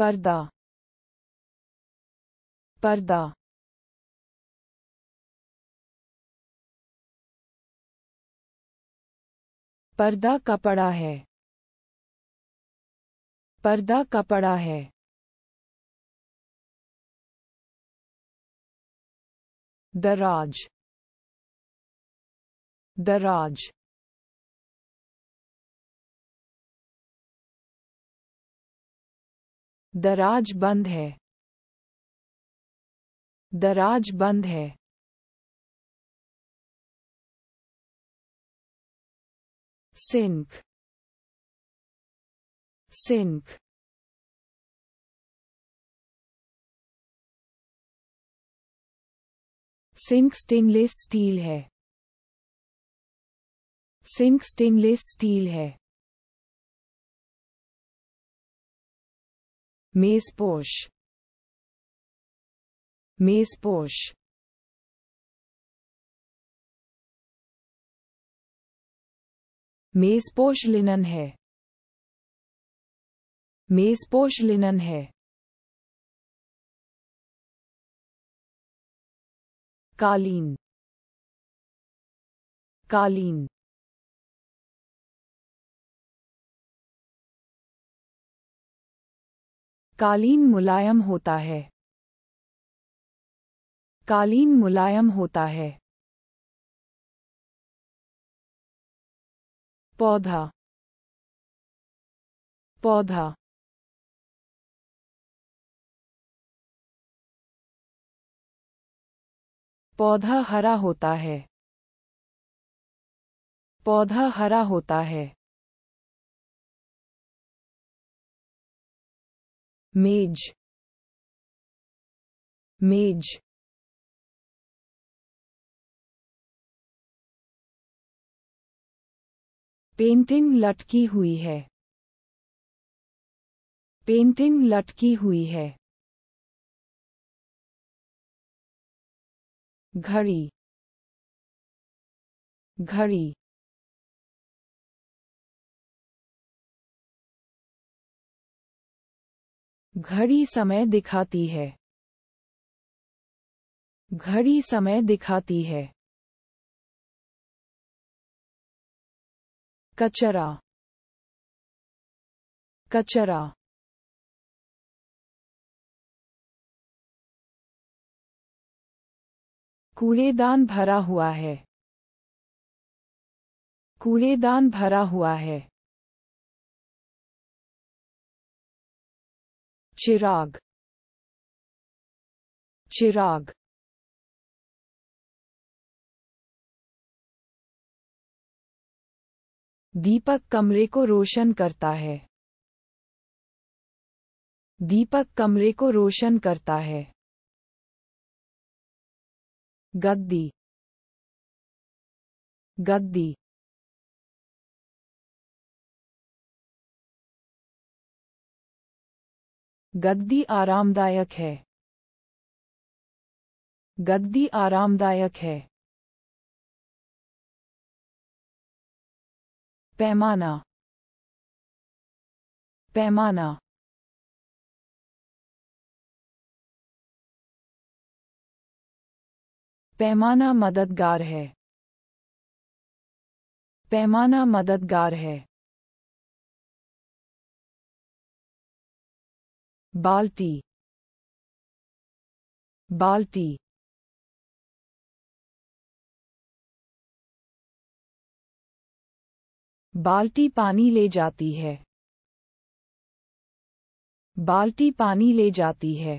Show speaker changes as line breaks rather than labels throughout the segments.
पर्दा पर्दा पर्दा कपड़ा है पर्दा कपड़ा है दराज दराज दराज बंद है दराज बंद है sink sink sink stainless steel है सिंक स्टेनलेस स्टील है Meespoş Meespoş मेजपोश लिनन है मेजपोश लिनन है कालीन कालीन कालीन मुलायम होता है कालीन मुलायम होता है पौधा पौधा पौधा हरा होता है पौधा हरा होता है mage mage पेंटिंग लटकी हुई है पेंटिंग लटकी हुई है घड़ी घड़ी घड़ी समय दिखाती है घड़ी समय दिखाती है कचरा कचरा कूड़ेदान भरा हुआ है कूड़ेदान भरा हुआ है चिराग चिराग दीपक कमरे को रोशन करता है दीपक कमरे को रोशन करता है गद्दी गद्दी गद्दी आरामदायक है गद्दी आरामदायक है पैमाना पैमाना पैमाना मददगार है पैमाना मददगार है बाल्टी बाल्टी बाल्टी पानी ले जाती है बाल्टी पानी ले जाती है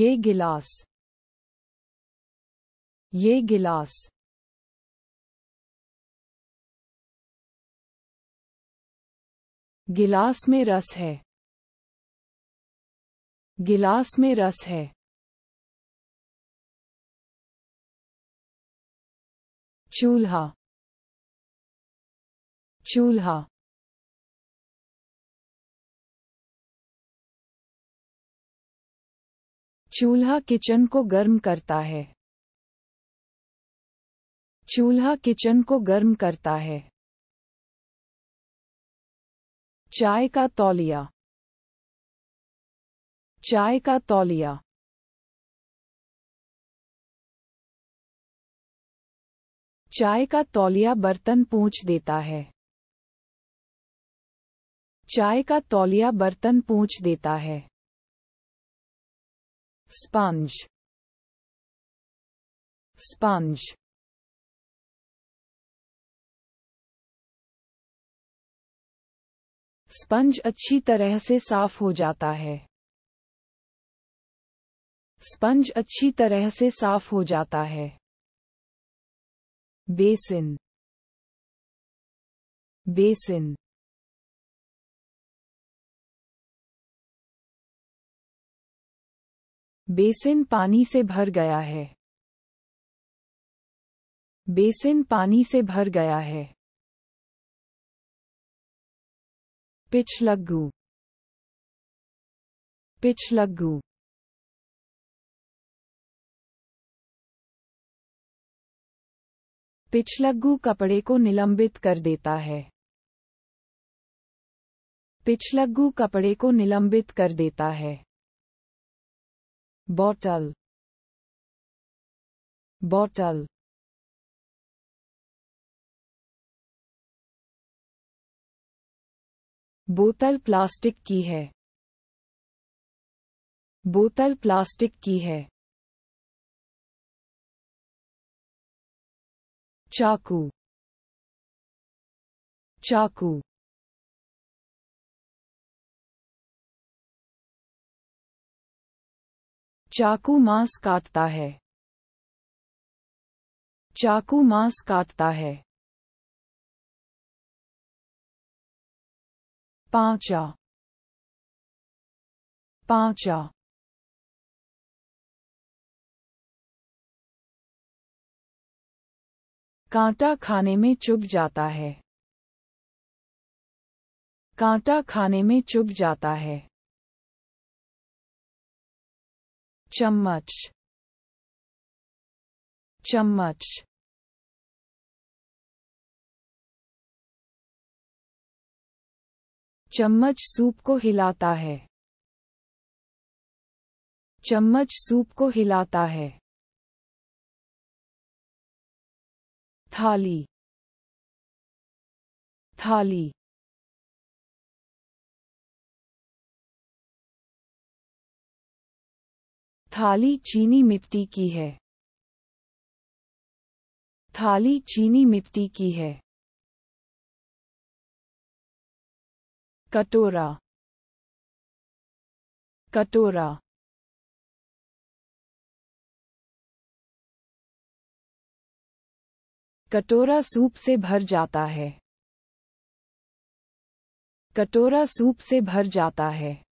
ये गिलास ये गिलास गिलास में रस है गिलास में रस है चूल्हा चूल्हा चूल्हा किचन को गर्म करता है चूल्हा किचन को गर्म करता है चाय का तौलिया चाय का तौलिया चाय का तौलिया बर्तन पूछ देता है चाय का तौलिया बर्तन पूछ देता है स्पंज स्पंज स्पंज अच्छी तरह से साफ हो जाता है स्पंज अच्छी तरह से साफ हो जाता है बेसिन बेसिन बेसिन पानी से भर गया है बेसिन पानी से भर गया है पिछलग्गू पिछलग्गू पिछलग्गू कपड़े को निलंबित कर देता है पिछलग्गू कपड़े को निलंबित कर देता है बॉटल बॉटल बोतल प्लास्टिक की है बोतल प्लास्टिक की है चाकू चाकू चाकू मांस काटता है चाकू मांस काटता है Barger Barger कांटा खाने में चुप जाता है कांटा खाने में चुभ जाता है चम्मच चम्मच चम्मच सूप को हिलाता है चम्मच सूप को हिलाता है थाली थाली थाली चीनी मिट्टी की है थाली चीनी मिट्टी की है कटोरा कटोरा कटोरा सूप से भर जाता है कटोरा सूप से भर जाता है